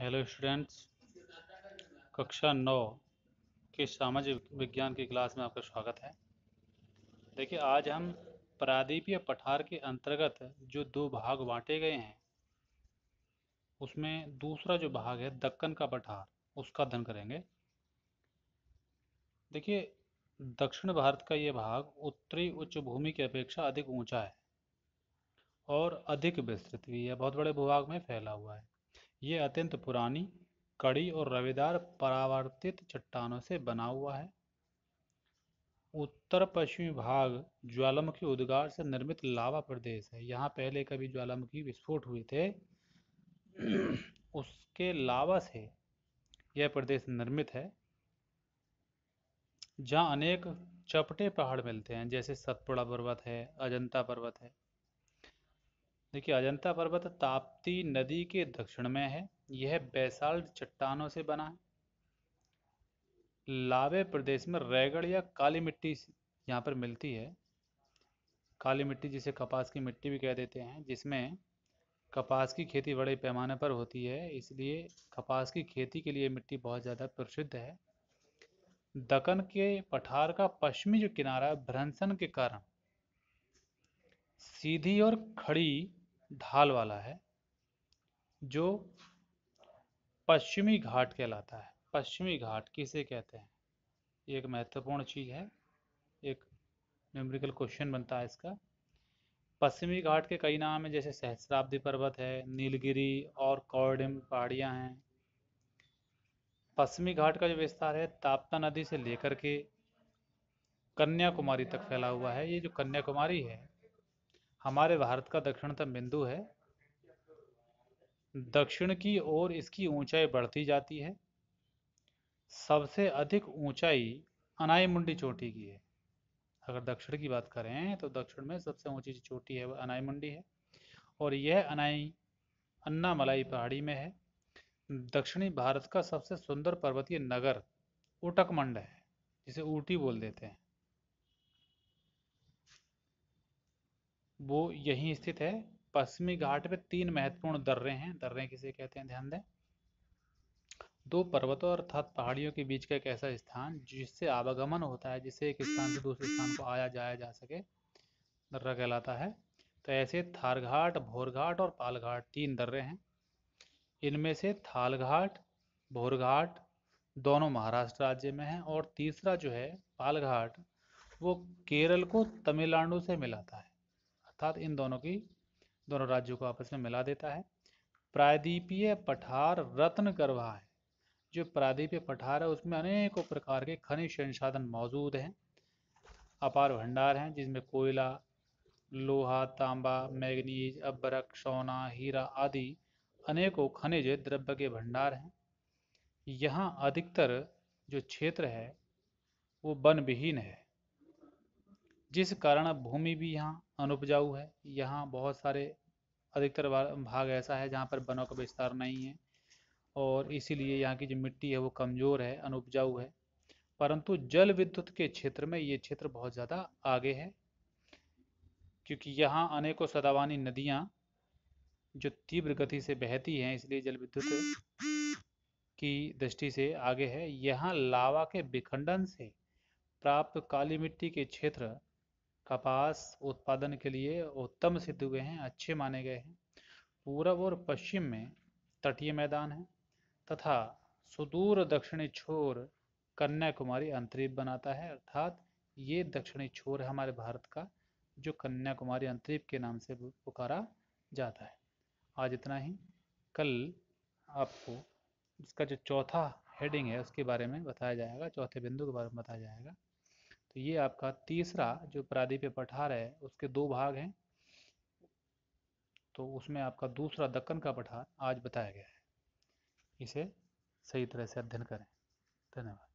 Hello students कक्षा नौ के सामाजिक विज्ञान की क्लास में आपका स्वागत है देखिए आज हम प्रादीपीय पठार के अंतर्गत जो दो भाग बांटे गए हैं उसमें दूसरा जो भाग है दक्कन का पठार उसका अध्ययन करेंगे देखिए दक्षिण भारत का ये भाग उत्तरी उच्च भूमि की अपेक्षा अधिक ऊंचा है और अधिक विस्तृत भी है बहुत बड़े भूभाग में फैला हुआ है ये अत्यंत पुरानी कड़ी और रवेदार परावर्तित चट्टानों से बना हुआ है उत्तर पश्चिमी भाग ज्वालामुखी उद्गार से निर्मित लावा प्रदेश है यहाँ पहले कभी ज्वालामुखी विस्फोट हुए थे उसके लावा से यह प्रदेश निर्मित है जहाँ अनेक चपटे पहाड़ मिलते हैं जैसे सतपुड़ा पर्वत है अजंता पर्वत है देखिए अजंता पर्वत ताप्ती नदी के दक्षिण में है यह बैसाल्ट चट्टानों से बना है लावे प्रदेश में रेगड़ या काली मिट्टी यहाँ पर मिलती है काली मिट्टी जिसे कपास की मिट्टी भी कह देते हैं जिसमें कपास की खेती बड़े पैमाने पर होती है इसलिए कपास की खेती के लिए मिट्टी बहुत ज़्यादा प्रसिद्ध है दकन के पठार का पश्चिमी जो किनारा है भ्रंसन के कारण सीधी और खड़ी ढाल वाला है जो पश्चिमी घाट कहलाता है पश्चिमी घाट किसे कहते हैं ये एक महत्वपूर्ण चीज़ है एक न्यूमेरिकल क्वेश्चन बनता है इसका पश्चिमी घाट के कई नाम हैं जैसे सहस्राब्दी पर्वत है नीलगिरी और कौडिम पहाड़ियाँ हैं पश्चिमी घाट का जो विस्तार है ताप्ता नदी से लेकर के कन्याकुमारी तक फैला हुआ है ये जो कन्याकुमारी है हमारे भारत का दक्षिणतम बिंदु है दक्षिण की ओर इसकी ऊंचाई बढ़ती जाती है सबसे अधिक ऊंचाई अनाई मुंडी चोटी की है अगर दक्षिण की बात करें तो दक्षिण में सबसे ऊंची चोटी है वह अनाई मुंडी है और यह अनाई अन्नामलाई पहाड़ी में है दक्षिणी भारत का सबसे सुंदर पर्वतीय नगर उटकमंड है जिसे ऊटी बोल देते हैं वो यहीं स्थित है पश्चिमी हम्म। घाट पे तीन महत्वपूर्ण दर्रे हैं दर्रे किसे कहते हैं ध्यान दें दो पर्वतों अर्थात पहाड़ियों के बीच का एक ऐसा स्थान जिससे आवागमन होता है जिससे एक स्थान से दूसरे स्थान को आया जाया जा सके दर्रा कहलाता है तो ऐसे थारघाट भोरघाट और पालघाट तीन दर्रे हैं इनमें से थालघाट भोरघाट दोनों महाराष्ट्र राज्य में है और तीसरा जो है पालघाट वो केरल को तमिलनाडु से मिलाता है अर्थात इन दोनों की दोनों राज्यों को आपस में मिला देता है प्रायद्वीपीय पठार रत्न गर्भा है जो प्रायद्वीपीय पठार है उसमें अनेकों प्रकार के खनिज संसाधन मौजूद हैं अपार भंडार हैं जिसमें कोयला लोहा तांबा मैगनीज अबरक सोना हीरा आदि अनेकों खनिज द्रव्य के भंडार हैं यहाँ अधिकतर जो क्षेत्र है वो वन विहीन है जिस कारण भूमि भी यहाँ अनुपजाऊ है यहाँ बहुत सारे अधिकतर भाग ऐसा है जहाँ पर वनों का विस्तार नहीं है और इसीलिए यहाँ की जो मिट्टी है वो कमज़ोर है अनुपजाऊ है परंतु जल विद्युत के क्षेत्र में ये क्षेत्र बहुत ज़्यादा आगे है क्योंकि यहाँ अनेकों सदावानी नदियाँ जो तीव्र गति से बहती हैं इसलिए जल विद्युत की दृष्टि से आगे है यहाँ लावा के विखंडन से प्राप्त काली मिट्टी के क्षेत्र कपास उत्पादन के लिए उत्तम सिद्ध हुए हैं अच्छे माने गए हैं पूरब और पश्चिम में तटीय मैदान है तथा सुदूर दक्षिणी छोर कन्याकुमारी अंतरीप बनाता है अर्थात ये दक्षिणी छोर है हमारे भारत का जो कन्याकुमारी अंतरीप के नाम से पुकारा जाता है आज इतना ही कल आपको इसका जो चौथा हेडिंग है उसके बारे में बताया जाएगा चौथे बिंदु के बारे में बताया जाएगा तो ये आपका तीसरा जो प्रादीप्य पठार है उसके दो भाग हैं तो उसमें आपका दूसरा दक्कन का पठार आज बताया गया है इसे सही तरह से अध्ययन करें धन्यवाद